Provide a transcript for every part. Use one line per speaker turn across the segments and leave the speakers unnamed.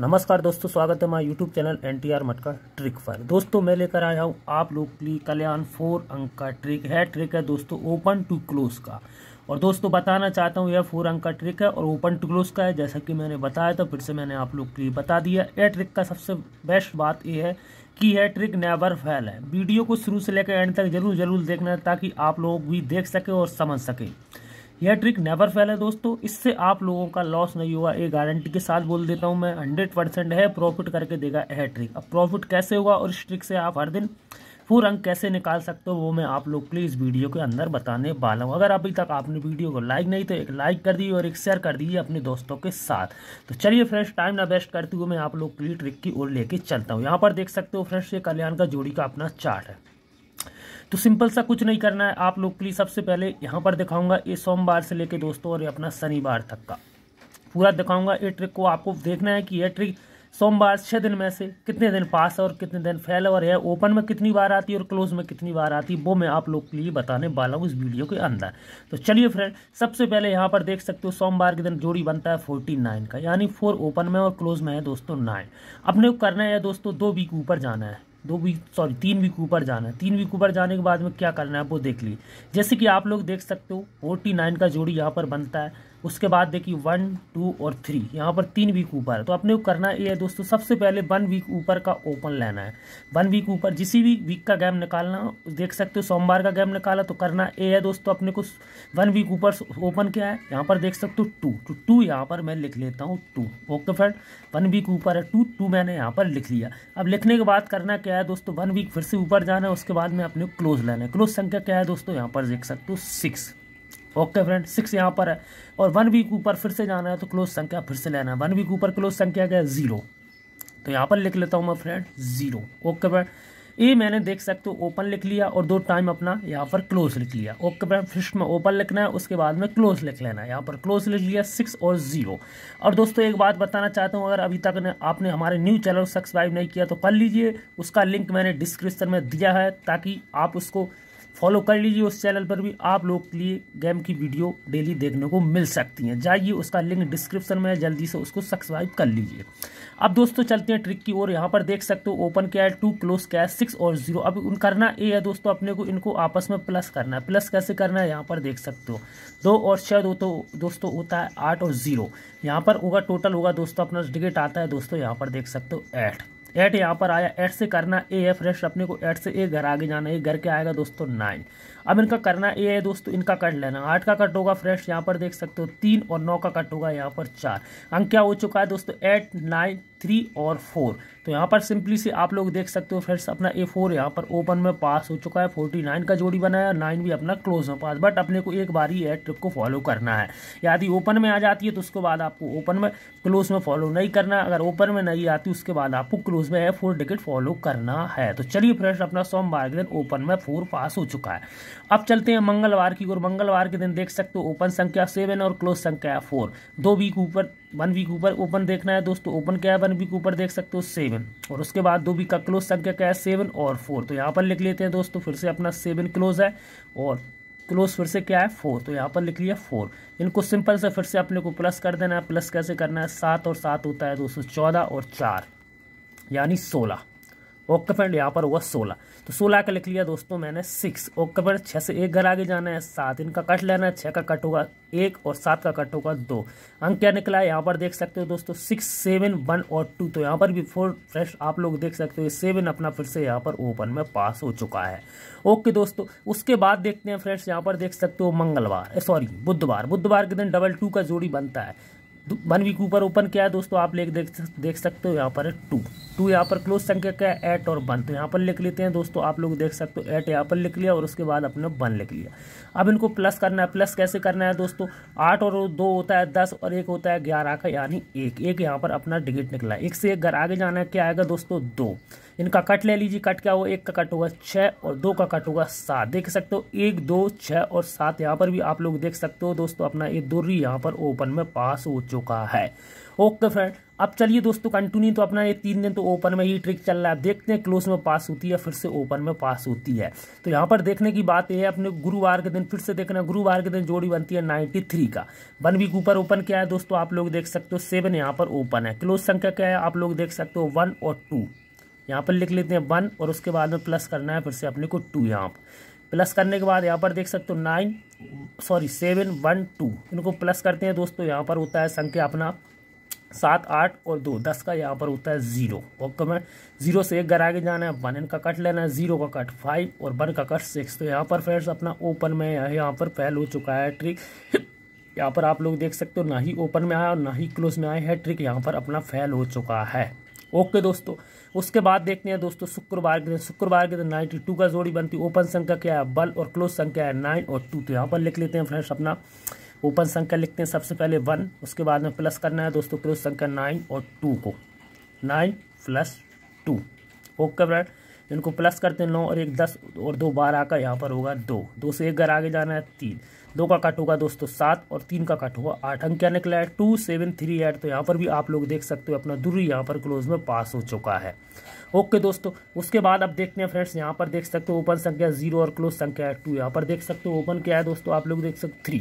नमस्कार दोस्तों स्वागत है हमारे YouTube channel N T R मटका ट्रिक पर दोस्तों मैं लेकर आया हूँ आप लोग के लिए कल्याण फोर अंक का ट्रिक है ट्रिक है दोस्तों ओपन टू क्लोज का और दोस्तों बताना चाहता हूँ यह फोर अंक का ट्रिक है और ओपन टू क्लोज का है जैसा कि मैंने बताया तो फिर से मैंने आप लोग के लिए बता दिया यह ट्रिक का सबसे बेस्ट बात यह है कि यह ट्रिक नेवर फेल है वीडियो को शुरू से लेकर एंड तक जरूर जरूर देखना ताकि आप लोग भी देख सकें और समझ सकें यह ट्रिक नेवर फेल है दोस्तों इससे आप लोगों का लॉस नहीं हुआ ये गारंटी के साथ बोल देता हूँ मैं हंड्रेड परसेंट है प्रॉफिट करके देगा यह ट्रिक अब प्रॉफिट कैसे होगा और इस ट्रिक से आप हर दिन फूल अंक कैसे निकाल सकते हो वो मैं आप लोग प्लीज वीडियो के अंदर बताने वाला हूँ अगर अभी तक आपने वीडियो को लाइक नहीं तो एक लाइक कर दीजिए और एक शेयर कर दीजिए अपने दोस्तों के साथ तो चलिए फ्रेंड्स टाइम ना वेस्ट करते हुए मैं आप लोग प्ली ट्रिक की ओर लेके चलता हूँ यहाँ पर देख सकते हो फ्रेंड्स ये कल्याण का जोड़ी का अपना चार्ट है तो सिंपल सा कुछ नहीं करना है आप लोग के लिए सबसे पहले यहां पर दिखाऊंगा ये सोमवार से लेके दोस्तों और ये अपना शनिवार तक का पूरा दिखाऊंगा ये ट्रिक को आपको देखना है कि यह ट्रिक सोमवार छः दिन में से कितने दिन पास और कितने दिन फेल और है ओपन में कितनी बार आती है और क्लोज में कितनी बार आती है वो मैं आप लोग के लिए बताने वाला हूँ इस वीडियो के अंदर तो चलिए फ्रेंड सबसे पहले यहाँ पर देख सकते हो सोमवार के दिन जोड़ी बनता है फोर्टी नाइन का यानी फोर ओपन में और क्लोज में है दोस्तों नाइन अपने करना है दोस्तों दो वीक ऊपर जाना है दो वीक सॉरी तीन वीक ऊपर जाना है तीन वीक ऊपर जाने के बाद में क्या करना है वो देख लीजिए जैसे कि आप लोग देख सकते हो फोर्टी नाइन का जोड़ी यहाँ पर बनता है उसके बाद देखिए वन टू और थ्री यहाँ पर तीन वीक ऊपर है तो अपने को करना ये है दोस्तों सबसे पहले वन वीक ऊपर का ओपन लेना है वन वीक ऊपर जिसी भी वीक का गैप निकालना देख सकते हो सोमवार का गैप निकाला तो करना ये है दोस्तों अपने को वन वीक ऊपर ओपन क्या है यहाँ पर देख सकते हो टू तो टू यहाँ पर मैं लिख लेता हूँ two okay friend one week ऊपर है टू टू मैंने यहाँ पर लिख लिया अब लिखने के बाद करना क्या है दोस्तों वन वीक फिर से ऊपर जाना है उसके बाद में अपने क्लोज लेना है क्लोज संख्या क्या है दोस्तों यहाँ पर देख सकते हो सिक्स ओके फ्रेंड सिक्स यहाँ पर है और वन वीक ऊपर फिर से जाना है तो क्लोज संख्या फिर से लेना है वन वीक ऊपर क्लोज संख्या क्या है जीरो तो यहाँ पर लिख लेता हूँ मैं फ्रेंड जीरो ओके फ्रेंड ए मैंने देख सकते हो ओपन लिख लिया और दो टाइम अपना यहाँ पर क्लोज लिख लिया ओके फ्रेंड फिर में ओपन लिखना है उसके बाद में क्लोज लिख लेना है यहाँ पर क्लोज लिख लिया सिक्स और जीरो और दोस्तों एक बात बताना चाहता हूँ अगर अभी तक ने, आपने हमारे न्यू चैनल को सब्सक्राइब नहीं किया तो कर लीजिए उसका लिंक मैंने डिस्क्रिप्सन में दिया है ताकि आप उसको फॉलो कर लीजिए उस चैनल पर भी आप लोग के लिए गेम की वीडियो डेली देखने को मिल सकती हैं जाइए उसका लिंक डिस्क्रिप्शन में है जल्दी से उसको सब्सक्राइब कर लीजिए अब दोस्तों चलते हैं ट्रिक की ओर यहाँ पर देख सकते हो ओपन क्या है टू क्लोज क्या है सिक्स और जीरो अब उन करना ए है दोस्तों अपने को इनको आपस में प्लस करना है प्लस कैसे करना है यहाँ पर देख सकते हो दो और छः दो तो दोस्तों होता है आठ और जीरो यहाँ पर होगा टोटल होगा दोस्तों अपना डिगेट आता है दोस्तों यहाँ पर देख सकते हो एट एट यहाँ पर आया एट से करना ए है फ्रेश अपने को एट से ए घर आगे जाना है घर के आएगा दोस्तों नाइन अब इनका करना ये है दोस्तों इनका कट लेना आठ का कट होगा फ्रेश यहाँ पर देख सकते हो तीन और नौ का कट होगा यहाँ पर चार अंक क्या हो चुका है दोस्तों एट नाइन थ्री और फोर तो यहाँ पर सिंपली से आप लोग देख सकते हो फ्रेंड्स अपना ए फोर यहाँ पर ओपन में पास हो चुका है फोर्टी नाइन का जोड़ी बनाया नाइन भी अपना क्लोज में पास बट अपने को एक बार ही एड ट्रिप को फॉलो करना है यदि ओपन में आ जाती है तो उसके बाद आपको ओपन में क्लोज में फॉलो नहीं करना अगर ओपन में नहीं आती उसके बाद आपको क्लोज में ए फोर टिकट फॉलो करना है तो चलिए फ्रेंड्स अपना सोमवार के दिन ओपन में फोर पास हो चुका है अब चलते हैं मंगलवार की ओर मंगलवार के दिन देख सकते हो ओपन संख्या सेवन और क्लोज संख्या फोर दो वीक ऊपर वन वीक ऊपर ओपन देखना है दोस्तों ओपन क्या है वन वीक ऊपर देख सकते हो सेवन और उसके बाद दो वीक का क्लोज संख्या क्या है सेवन और फोर तो यहाँ पर लिख लेते हैं दोस्तों फिर से अपना सेवन क्लोज है और क्लोज फिर से क्या है फोर तो यहाँ पर लिख लिया फोर इनको सिंपल से फिर से अपने को प्लस कर देना है प्लस कैसे करना है सात और सात होता है दोस्तों चौदह और चार यानी सोलह फ्रेंड यहाँ पर हुआ सोलह तो सोलह का लिख लिया दोस्तों मैंने सिक्स ओके फ्रेंड छः से एक घर आगे जाना है सात इनका कट लेना है छः का कट होगा एक और सात का कट होगा दो अंक क्या निकला है यहाँ पर देख सकते हो दोस्तों सिक्स सेवन वन और टू तो यहाँ पर भी फोर फ्रेश आप लोग देख सकते हो सेवन अपना फिर से यहाँ पर ओपन में पास हो चुका है ओके दोस्तों उसके बाद देखते हैं फ्रेंड्स यहाँ पर देख सकते हो मंगलवार सॉरी बुधवार बुधवार के दिन डबल टू का जोड़ी बनता है वन वीक ऊपर ओपन किया है दोस्तों आप लेख देख देख सकते हो यहाँ पर टू टू यहाँ पर क्लोज संख्या क्या है एट और वन तो यहाँ पर लिख लेते हैं दोस्तों आप लोग देख सकते हो एट यहाँ पर लिख लिया और उसके बाद अपने वन लिख लिया अब इनको प्लस करना है प्लस कैसे करना है दोस्तों आठ और दो होता है दस और एक होता है ग्यारह का यानी एक एक यहाँ पर अपना डिगिट निकला एक से एक घर आगे जाना है क्या आएगा दोस्तों दो इनका कट ले लीजिए कट क्या होगा एक का कट होगा छः और दो का कट होगा सात देख सकते हो एक दो छः और सात यहाँ पर भी आप लोग देख सकते हो दोस्तों अपना ये दूरी यहाँ पर ओपन में पास हो चुका है ओके फ्रेंड अब चलिए दोस्तों कंटिन्यू तो अपना ये तीन दिन तो ओपन में ही ट्रिक चल रहा है देखते हैं क्लोज में पास होती है फिर से ओपन में पास होती है तो यहाँ पर देखने की बात है अपने गुरुवार के दिन फिर से देखना गुरुवार के दिन जोड़ी बनती है 93 का वन वीक ऊपर ओपन क्या है दोस्तों आप लोग देख सकते हो सेवन यहाँ पर ओपन है क्लोज संख्या क्या है आप लोग देख सकते हो वन और टू यहाँ पर लिख लेते हैं वन और उसके बाद में प्लस करना है फिर से अपने को टू यहाँ पर प्लस करने के बाद यहाँ पर देख सकते हो nine sorry seven one two इनको प्लस करते हैं दोस्तों यहाँ पर होता है संख्या अपना सात आठ और दो दस का यहाँ पर होता है ज़ीरो और में जीरो से एक घर आगे जाना है वन इनका कट लेना है जीरो का कट फाइव और वन का कट सिक्स तो यहाँ पर फ्रेंड्स अपना ओपन में यहाँ पर फेल हो चुका है ट्रिक यहाँ पर आप लोग देख सकते हो ना ही ओपन में आया और ना ही क्लोज में आया है ट्रिक यहाँ पर अपना फेल हो चुका है ओके दोस्तों उसके बाद देखते हैं दोस्तों शुक्रवार के दिन शुक्रवार के दिन नाइन्टी टू का जोड़ी बनती ओपन संख्या क्या है बल और क्लोज संख्या है नाइन और टू तो यहाँ पर लिख लेते हैं फ्रेंड्स अपना ओपन संख्या लिखते हैं सबसे पहले वन उसके बाद में प्लस करना है दोस्तों क्लोज संख्या नाइन और टू को nine plus two okay friend इनको प्लस करते हैं नौ और एक दस और दो बारह का यहाँ पर होगा दो दो से एक घर आगे जाना है तीन दो का कट होगा दोस्तों सात और तीन का कट होगा आठ अंक क्या निकला है टू सेवन थ्री एट तो यहाँ पर भी आप लोग देख सकते हो अपना दूरी यहाँ पर क्लोज में पास हो चुका है ओके दोस्तों उसके बाद आप देखते हैं फ्रेंड्स यहाँ पर देख सकते हो ओपन संख्या जीरो और क्लोज संख्या है टू यहाँ पर देख सकते हो ओपन क्या है दोस्तों आप लोग देख सकते थ्री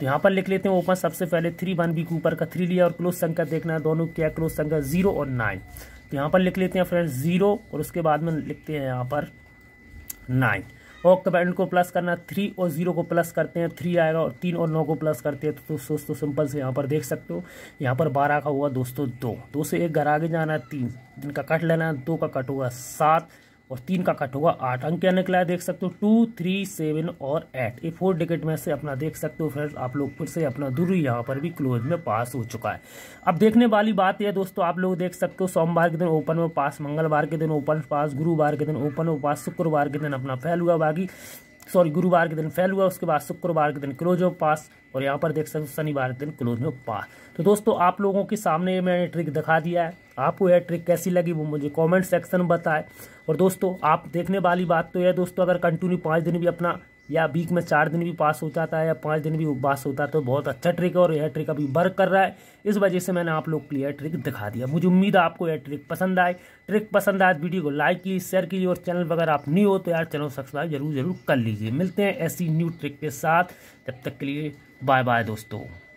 तो यहाँ पर लिख लेते हैं ओपन सबसे पहले थ्री वन बी के ऊपर का थ्री लिया और क्लोज संख्या देखना है दोनों क्या क्लोज संख्या जीरो और नाइन तो यहाँ पर लिख लेते हैं फ्रेंड्स ज़ीरो और उसके बाद में लिखते हैं यहाँ पर नाइन और कमेंट को प्लस करना थ्री और ज़ीरो को प्लस करते हैं थ्री आएगा और तीन और नौ को प्लस करते हैं तो दोस्तों तो, तो सिंपल से यहाँ पर देख सकते हो यहाँ पर बारह का हुआ दोस्तों दो दो से एक घर आगे जाना है तीन जिनका कट लेना है दो का कट होगा सात और तीन का कट होगा आठ अंक क्या निकला है देख सकते हो टू थ्री सेवन और एट ये फोर डिकेट में से अपना देख सकते हो फ्रेंड्स आप लोग फिर से अपना दूर यहाँ पर भी क्लोज में पास हो चुका है अब देखने वाली बात यह दोस्तों आप लोग देख सकते हो सोमवार के दिन ओपन में पास मंगलवार के दिन ओपन पास गुरुवार के दिन ओपन में पास शुक्रवार के दिन अपना फेल हुआ बाकी सॉरी गुरुवार के दिन फेल हुआ उसके बाद शुक्रवार के दिन क्लोज में पास और यहाँ पर देख सकते हो शनिवार के दिन क्लोज में पास तो दोस्तों आप लोगों के सामने मैंने ट्रिक दिखा दिया है आपको यह ट्रिक कैसी लगी वो मुझे कमेंट सेक्शन में बताएं और दोस्तों आप देखने वाली बात तो यह दोस्तों अगर कंटिन्यू पाँच दिन भी अपना या वीक में चार दिन भी पास हो जाता है या पाँच दिन भी उपवास होता है तो बहुत अच्छा ट्रिक है और यह ट्रिक अभी वर्क कर रहा है इस वजह से मैंने आप लोग के लिए यह ट्रिक दिखा दिया मुझे उम्मीद है आपको यह ट्रिक पसंद आए ट्रिक पसंद आए वीडियो तो को लाइक कीजिए शेयर कीजिए और चैनल वगैरह आप नहीं हो तो यार चैनल सब्सक्राइब जरूर जरूर कर लीजिए मिलते हैं ऐसी न्यू ट्रिक के साथ तब तक के लिए बाय बाय दोस्तों